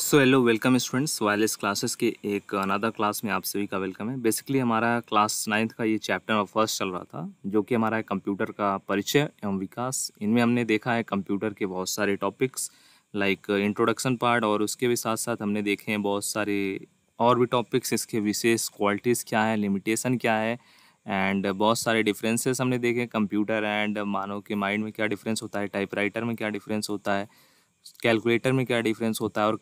सो hello welcome students wireless classes के एक अनादर class में आप सभी का वेलकम है बेसिकली हमारा क्लास नाइन्थ का ये चैप्टर और फर्स्ट चल रहा था जो कि हमारा है कंप्यूटर का परिचय एवं विकास इनमें हमने देखा है कंप्यूटर के बहुत सारे टॉपिक्स लाइक इंट्रोडक्शन पार्ट और उसके भी साथ साथ हमने देखे हैं बहुत सारे और भी टॉपिक्स इसके विशेष क्वालिटीज़ क्या हैं लिमिटेशन क्या है एंड बहुत सारे डिफरेंसेस हमने देखे कंप्यूटर एंड मानव के माइंड में क्या डिफरेंस होता है टाइपराइटर में क्या डिफरेंस होता है कैलकुलेटर में क्या डिफरेंस होता है और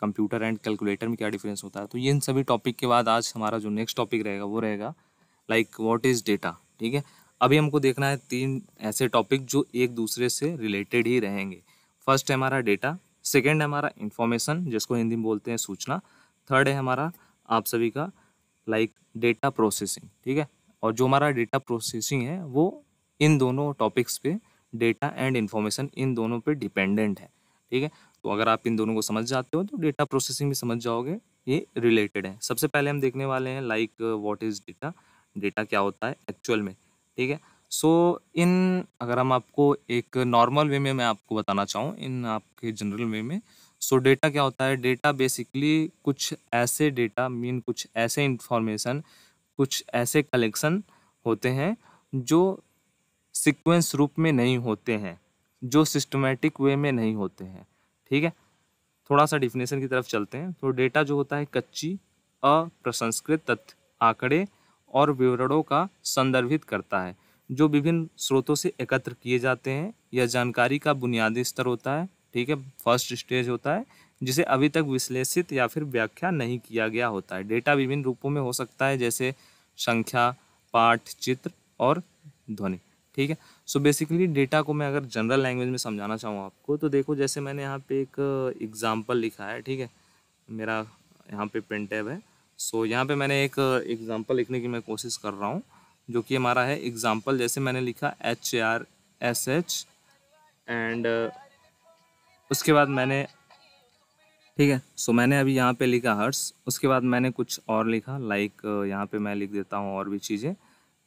कंप्यूटर एंड कैलकुलेटर में क्या डिफरेंस होता है तो ये इन सभी टॉपिक के बाद आज हमारा जो नेक्स्ट टॉपिक रहेगा वो रहेगा लाइक व्हाट इज़ डेटा ठीक है अभी हमको देखना है तीन ऐसे टॉपिक जो एक दूसरे से रिलेटेड ही रहेंगे फर्स्ट है हमारा डेटा सेकेंड है हमारा इंफॉर्मेशन जिसको हिंदी में बोलते हैं सूचना थर्ड है हमारा आप सभी का लाइक डेटा प्रोसेसिंग ठीक है और जो हमारा डेटा प्रोसेसिंग है वो इन दोनों टॉपिक्स पे डेटा एंड इन्फॉर्मेशन इन दोनों पे डिपेंडेंट है ठीक है तो अगर आप इन दोनों को समझ जाते हो तो डेटा प्रोसेसिंग भी समझ जाओगे ये रिलेटेड है सबसे पहले हम देखने वाले हैं like what is data data क्या होता है एक्चुअल में ठीक है सो so, इन अगर हम आपको एक नॉर्मल वे में मैं आपको बताना चाहूँ इन आपके जनरल वे में सो so, डेटा क्या होता है डेटा बेसिकली कुछ ऐसे डेटा मीन कुछ ऐसे इंफॉर्मेशन कुछ ऐसे कलेक्शन होते हैं जो सीक्वेंस रूप में नहीं होते हैं जो सिस्टमेटिक वे में नहीं होते हैं ठीक है थोड़ा सा डिफिनेशन की तरफ चलते हैं तो डेटा जो होता है कच्ची अप्रसंस्कृत तथ्य आंकड़े और विवरणों का संदर्भित करता है जो विभिन्न स्रोतों से एकत्र किए जाते हैं यह जानकारी का बुनियादी स्तर होता है ठीक है फर्स्ट स्टेज होता है जिसे अभी तक विश्लेषित या फिर व्याख्या नहीं किया गया होता है डेटा विभिन्न रूपों में हो सकता है जैसे संख्या पाठ चित्र और ध्वनि ठीक है सो बेसिकली डेटा को मैं अगर जनरल लैंग्वेज में समझाना चाहूँ आपको तो देखो जैसे मैंने यहाँ पे एक एग्ज़ाम्पल uh, लिखा है ठीक है मेरा यहाँ पे प्रिंट टैब है सो so, यहाँ पे मैंने एक एग्ज़ाम्पल uh, लिखने की मैं कोशिश कर रहा हूँ जो कि हमारा है एग्ज़ाम्पल जैसे मैंने लिखा H R S H and उसके बाद मैंने ठीक है सो so, मैंने अभी यहाँ पे लिखा हर्स उसके बाद मैंने कुछ और लिखा लाइक uh, यहाँ पे मैं लिख देता हूँ और भी चीज़ें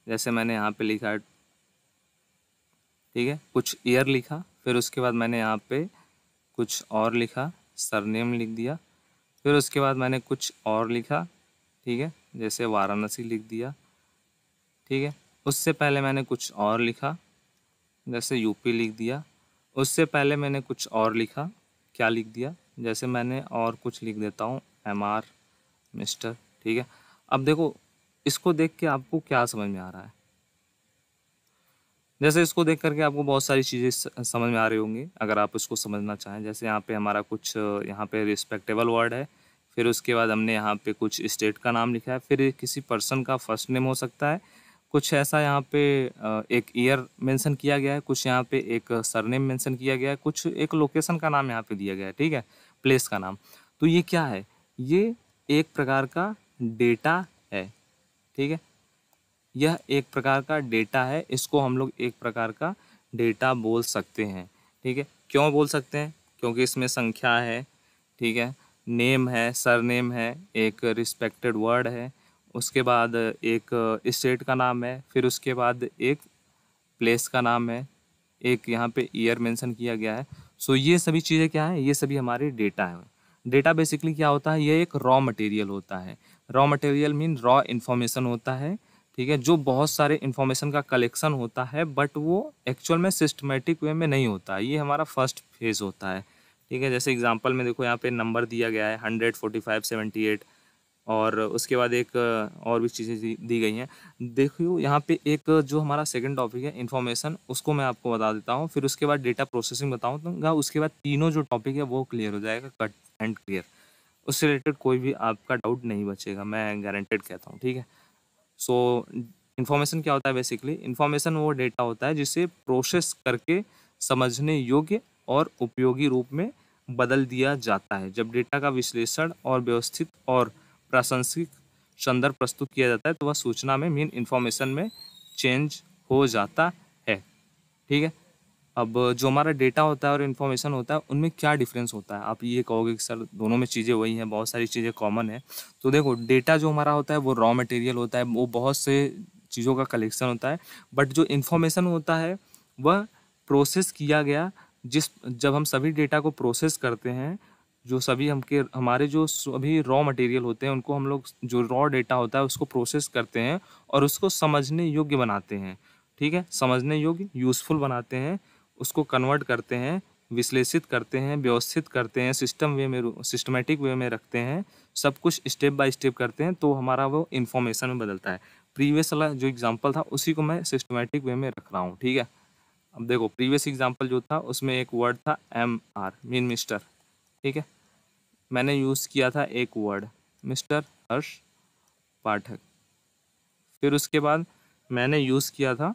जैसे मैंने यहाँ पे लिखा है ठीक है कुछ ईयर लिखा फिर उसके बाद मैंने यहाँ पे कुछ और लिखा सरनेम लिख दिया फिर उसके बाद मैंने कुछ और लिखा ठीक है जैसे वाराणसी लिख दिया ठीक है उससे पहले मैंने कुछ और लिखा जैसे यूपी लिख दिया उससे पहले मैंने कुछ और लिखा क्या लिख दिया जैसे मैंने और कुछ लिख देता हूँ एम आर मिस्टर ठीक है अब देखो इसको देख के आपको क्या समझ में आ रहा है जैसे इसको देख करके आपको बहुत सारी चीज़ें समझ में आ रही होंगी अगर आप इसको समझना चाहें जैसे यहाँ पे हमारा कुछ यहाँ पे रिस्पेक्टेबल वर्ड है फिर उसके बाद हमने यहाँ पे कुछ स्टेट का नाम लिखा है फिर किसी पर्सन का फर्स्ट नेम हो सकता है कुछ ऐसा यहाँ पे एक ईयर मेंशन किया गया है कुछ यहाँ पे एक सरनेम मेंशन किया गया है कुछ एक लोकेशन का नाम यहाँ पे दिया गया है ठीक है प्लेस का नाम तो ये क्या है ये एक प्रकार का डेटा है ठीक है यह एक प्रकार का डेटा है इसको हम लोग एक प्रकार का डेटा बोल सकते हैं ठीक है क्यों बोल सकते हैं क्योंकि इसमें संख्या है ठीक है नेम है सरनेम है एक रिस्पेक्टेड वर्ड है उसके बाद एक स्टेट का नाम है फिर उसके बाद एक प्लेस का नाम है एक यहाँ पे ईयर मेंशन किया गया है सो ये सभी चीज़ें क्या हैं ये सभी हमारे डेटा है डेटा बेसिकली क्या होता है ये एक रॉ मटेरियल होता है raw material mean raw information होता है ठीक है जो बहुत सारे इन्फॉर्मेशन का कलेक्शन होता है बट वो एक्चुअल में सिस्टमेटिक वे में नहीं होता ये हमारा फर्स्ट फेज होता है ठीक है जैसे एग्जांपल में देखो यहाँ पे नंबर दिया गया है hundred forty five seventy eight और उसके बाद एक और भी चीज़ें दी गई हैं देखियो यहाँ पे एक जो हमारा सेकंड टॉपिक है इन्फॉर्मेशन उसको मैं आपको बता देता हूँ फिर उसके बाद डेटा प्रोसेसिंग बताऊँगा तो उसके बाद तीनों जो टॉपिक है वो क्लियर हो जाएगा कट एंड क्लियर उससे रिलेटेड कोई भी आपका डाउट नहीं बचेगा मैं गारंटेड कहता हूँ ठीक है सो इन्फॉर्मेशन क्या होता है बेसिकली इन्फॉर्मेशन वो डेटा होता है जिसे प्रोसेस करके समझने योग्य और उपयोगी रूप में बदल दिया जाता है जब डेटा का विश्लेषण और व्यवस्थित और प्रासंगिक संदर्भ प्रस्तुत किया जाता है तो वह सूचना में मीन इन्फॉर्मेशन में चेंज हो जाता है ठीक है अब जो हमारा डेटा होता है और इन्फॉर्मेशन होता है उनमें क्या डिफरेंस होता है आप ये कहोगे कि सर दोनों में चीज़ें वही हैं बहुत सारी चीज़ें कॉमन है तो देखो डेटा जो हमारा होता है वो रॉ मटेरियल होता है वो बहुत से चीज़ों का कलेक्शन होता है बट जो इन्फॉर्मेशन होता है वह प्रोसेस किया गया जिस जब हम सभी डेटा को प्रोसेस करते हैं जो सभी हमके हमारे जो सभी रॉ मटेरियल होते हैं उनको हम लोग जो रॉ डेटा होता है उसको प्रोसेस करते हैं और उसको समझने योग्य बनाते हैं ठीक है समझने योग्य यूज़फुल बनाते हैं उसको कन्वर्ट करते हैं विश्लेषित करते हैं व्यवस्थित करते हैं सिस्टम वे में सिस्टमेटिक वे में रखते हैं सब कुछ स्टेप बाय स्टेप करते हैं तो हमारा वो इन्फॉर्मेशन में बदलता है प्रीवियस वाला जो एग्जाम्पल था उसी को मैं सिस्टमेटिक वे में रख रहा हूँ ठीक है अब देखो प्रीवियस एग्जाम्पल जो था उसमें एक वर्ड था एम आर मीन मिस्टर ठीक है मैंने यूज़ किया था एक वर्ड मिस्टर हर्ष पाठक फिर उसके बाद मैंने यूज़ किया था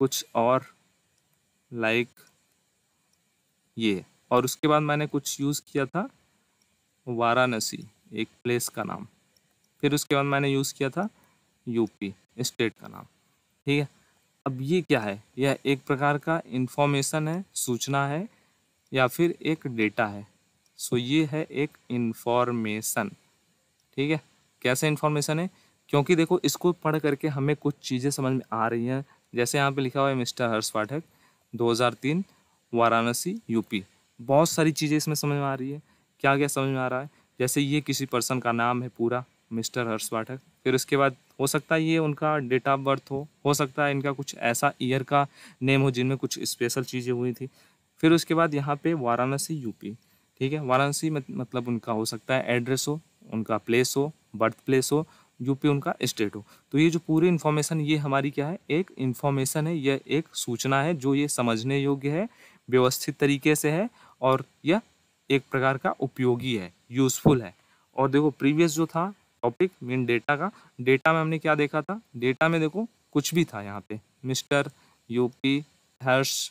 कुछ और लाइक like ये और उसके बाद मैंने कुछ यूज़ किया था वाराणसी एक प्लेस का नाम फिर उसके बाद मैंने यूज़ किया था यूपी स्टेट का नाम ठीक है अब ये क्या है यह एक प्रकार का इन्फॉर्मेशन है सूचना है या फिर एक डेटा है सो ये है एक इन्फॉर्मेशन ठीक है कैसे इन्फॉर्मेशन है क्योंकि देखो इसको पढ़ करके हमें कुछ चीज़ें समझ में आ रही हैं जैसे यहाँ पे लिखा हुआ है मिस्टर हर्ष पाठक 2003 वाराणसी यूपी बहुत सारी चीज़ें इसमें समझ में आ रही है क्या क्या समझ में आ रहा है जैसे ये किसी पर्सन का नाम है पूरा मिस्टर हर्ष पाठक फिर उसके बाद हो सकता है ये उनका डेट ऑफ बर्थ हो हो सकता है इनका कुछ ऐसा ईयर का नेम हो जिनमें कुछ स्पेशल चीज़ें हुई थी फिर उसके बाद यहाँ पे वाराणसी यूपी ठीक है वाराणसी मतलब उनका हो सकता है एड्रेस हो उनका प्लेस हो बर्थ प्लेस हो यूपी उनका स्टेट हो तो ये जो पूरी इन्फॉर्मेशन ये हमारी क्या है एक इन्फॉर्मेशन है यह एक सूचना है जो ये समझने योग्य है व्यवस्थित तरीके से है और यह एक प्रकार का उपयोगी है यूजफुल है और देखो प्रीवियस जो था टॉपिक मेन डेटा का डेटा में हमने क्या देखा था डेटा में देखो कुछ भी था यहाँ पे मिस्टर यूपी हर्ष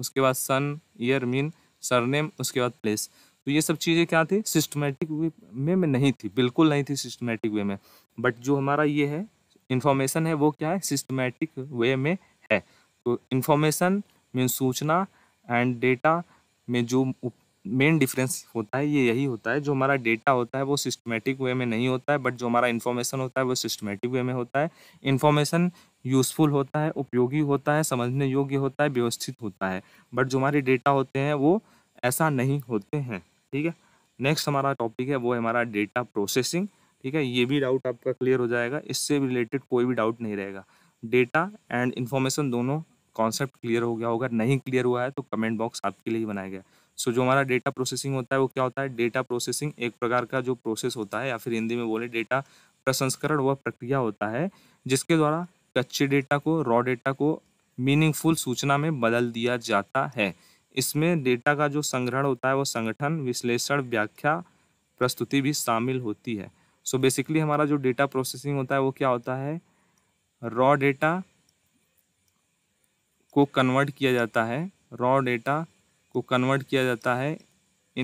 उसके बाद सन ईयर मीन सरनेम उसके बाद प्लेस तो ये सब चीज़ें क्या थी सिस्टमेटिक वे में, में नहीं थी बिल्कुल नहीं थी सिस्टमेटिक वे में बट जो हमारा ये है इन्फॉर्मेशन है वो क्या है सिस्टमेटिक वे में है तो इन्फॉर्मेशन मीन सूचना एंड डेटा में जो मेन डिफरेंस होता है ये यही होता है जो हमारा डेटा होता है वो सिस्टमेटिक वे में नहीं होता है बट जो हमारा इन्फॉर्मेशन होता है वो सिस्टमेटिक वे में होता है इन्फॉर्मेशन यूज़फुल होता है उपयोगी होता है समझने योग्य होता है व्यवस्थित होता है बट जो हमारे डेटा होते हैं वो ऐसा नहीं होते हैं ठीक है नेक्स्ट हमारा टॉपिक है वो है हमारा डेटा प्रोसेसिंग ठीक है ये भी डाउट आपका क्लियर हो जाएगा इससे रिलेटेड कोई भी डाउट नहीं रहेगा डेटा एंड इन्फॉर्मेशन दोनों कॉन्सेप्ट क्लियर हो गया होगा नहीं क्लियर हुआ है तो कमेंट बॉक्स आपके लिए ही बनाया गया सो so, जो हमारा डेटा प्रोसेसिंग होता है वो क्या होता है डेटा प्रोसेसिंग एक प्रकार का जो प्रोसेस होता है या फिर हिंदी में बोले डेटा प्रसंस्करण वह प्रक्रिया होता है जिसके द्वारा कच्चे डेटा को रॉ डेटा को मीनिंगफुल सूचना में बदल दिया जाता है इसमें डेटा का जो संग्रहण होता है वो संगठन विश्लेषण व्याख्या प्रस्तुति भी शामिल होती है सो so बेसिकली हमारा जो डेटा प्रोसेसिंग होता है वो क्या होता है रॉ डेटा को कन्वर्ट किया जाता है रॉ डेटा को कन्वर्ट किया जाता है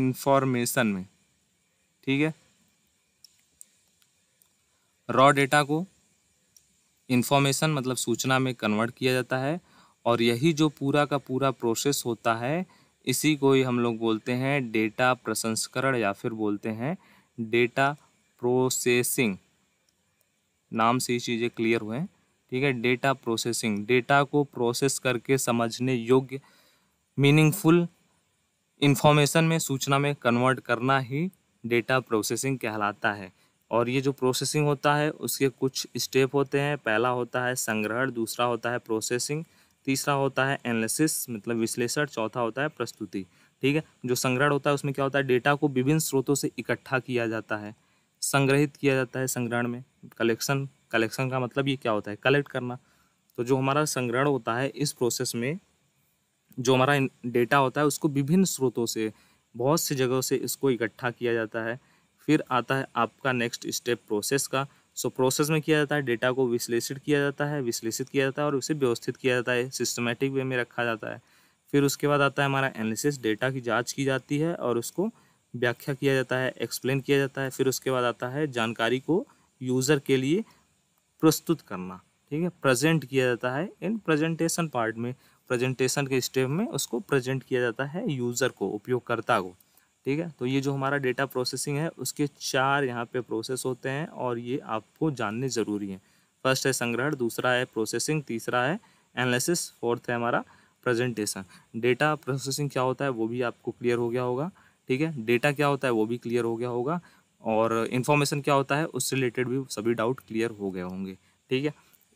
इन्फॉर्मेशन में ठीक है रॉ डेटा को इन्फॉर्मेशन मतलब सूचना में कन्वर्ट किया जाता है और यही जो पूरा का पूरा प्रोसेस होता है इसी को ही हम लोग बोलते हैं डेटा प्रसंस्करण या फिर बोलते हैं डेटा प्रोसेसिंग नाम से ही चीज़ें क्लियर हुए ठीक है डेटा प्रोसेसिंग डेटा को प्रोसेस करके समझने योग्य मीनिंगफुल इन्फॉर्मेशन में सूचना में कन्वर्ट करना ही डेटा प्रोसेसिंग कहलाता है और ये जो प्रोसेसिंग होता है उसके कुछ स्टेप होते हैं पहला होता है संग्रहण दूसरा होता है प्रोसेसिंग तीसरा होता है एनालिसिस मतलब विश्लेषण चौथा होता है प्रस्तुति ठीक है जो संग्रहण होता है उसमें क्या होता है डेटा को विभिन्न स्रोतों से इकट्ठा किया जाता है संग्रहित किया जाता है संग्रहण में कलेक्शन कलेक्शन का मतलब ये क्या होता है कलेक्ट करना तो जो हमारा संग्रहण होता है इस प्रोसेस में जो हमारा डेटा होता है उसको विभिन्न स्रोतों से बहुत सी जगहों से इसको इकट्ठा किया जाता है फिर आता है आपका नेक्स्ट स्टेप प्रोसेस का सो so, प्रोसेस में किया जाता है डेटा को विश्लेषित किया जाता है विश्लेषित किया जाता है और उसे व्यवस्थित किया जाता है सिस्टमेटिक वे में रखा जाता है फिर उसके बाद आता है हमारा एनालिसिस डेटा की जाँच की जाती है और उसको व्याख्या किया जाता है एक्सप्लेन किया जाता है फिर उसके बाद आता है जानकारी को यूज़र के लिए प्रस्तुत करना ठीक है प्रजेंट किया जाता है इन प्रजेंटेशन पार्ट में प्रजेंटेशन के स्टेप में उसको प्रजेंट किया जाता है यूज़र को उपयोगकर्ता को ठीक है तो ये जो हमारा डेटा प्रोसेसिंग है उसके चार यहाँ पे प्रोसेस होते हैं और ये आपको जानने ज़रूरी है फर्स्ट है संग्रहण दूसरा है प्रोसेसिंग तीसरा है एनालिसिस फोर्थ है हमारा प्रेजेंटेशन डेटा प्रोसेसिंग क्या होता है वो भी आपको क्लियर हो गया होगा ठीक है डेटा क्या होता है वो भी क्लियर हो गया होगा और इन्फॉर्मेशन क्या होता है उससे रिलेटेड भी सभी डाउट क्लियर हो गए होंगे ठीक है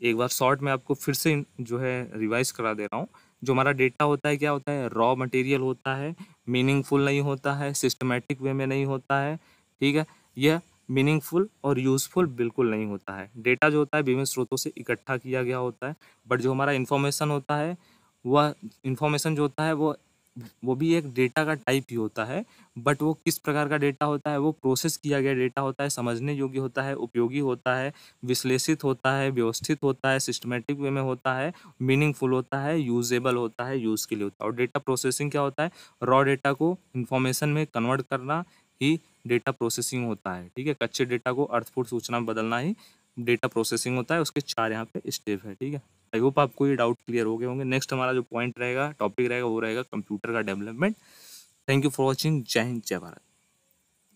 एक बार शॉर्ट में आपको फिर से जो है रिवाइज करा दे रहा हूँ जो हमारा डेटा होता है क्या होता है रॉ मटेरियल होता है मीनिंगफुल नहीं होता है सिस्टमेटिक वे में नहीं होता है ठीक है यह मीनिंगफुल और यूज़फुल बिल्कुल नहीं होता है डेटा जो होता है विभिन्न स्रोतों से इकट्ठा किया गया होता है बट जो हमारा इन्फॉर्मेशन होता है वह इन्फॉर्मेशन जो होता है वो वो भी एक डेटा का टाइप ही होता है बट वो किस प्रकार का डेटा होता है वो प्रोसेस किया गया डेटा होता है समझने योग्य होता है उपयोगी होता है विश्लेषित होता है व्यवस्थित होता है सिस्टमेटिक वे में होता है मीनिंगफुल होता है यूजेबल होता है यूज़ के लिए होता है और डेटा प्रोसेसिंग क्या होता है रॉ डेटा को इन्फॉर्मेशन में कन्वर्ट करना ही डेटा प्रोसेसिंग होता है ठीक है कच्चे डेटा को अर्थपूर्ण सूचना में बदलना ही डेटा प्रोसेसिंग होता है उसके चार यहाँ पे स्टेप है ठीक है आई होप आपको ये डाउट क्लियर हो गए होंगे नेक्स्ट हमारा जो पॉइंट रहेगा टॉपिक रहेगा वो रहेगा कंप्यूटर का development thank you for watching जय हिंद जय भारत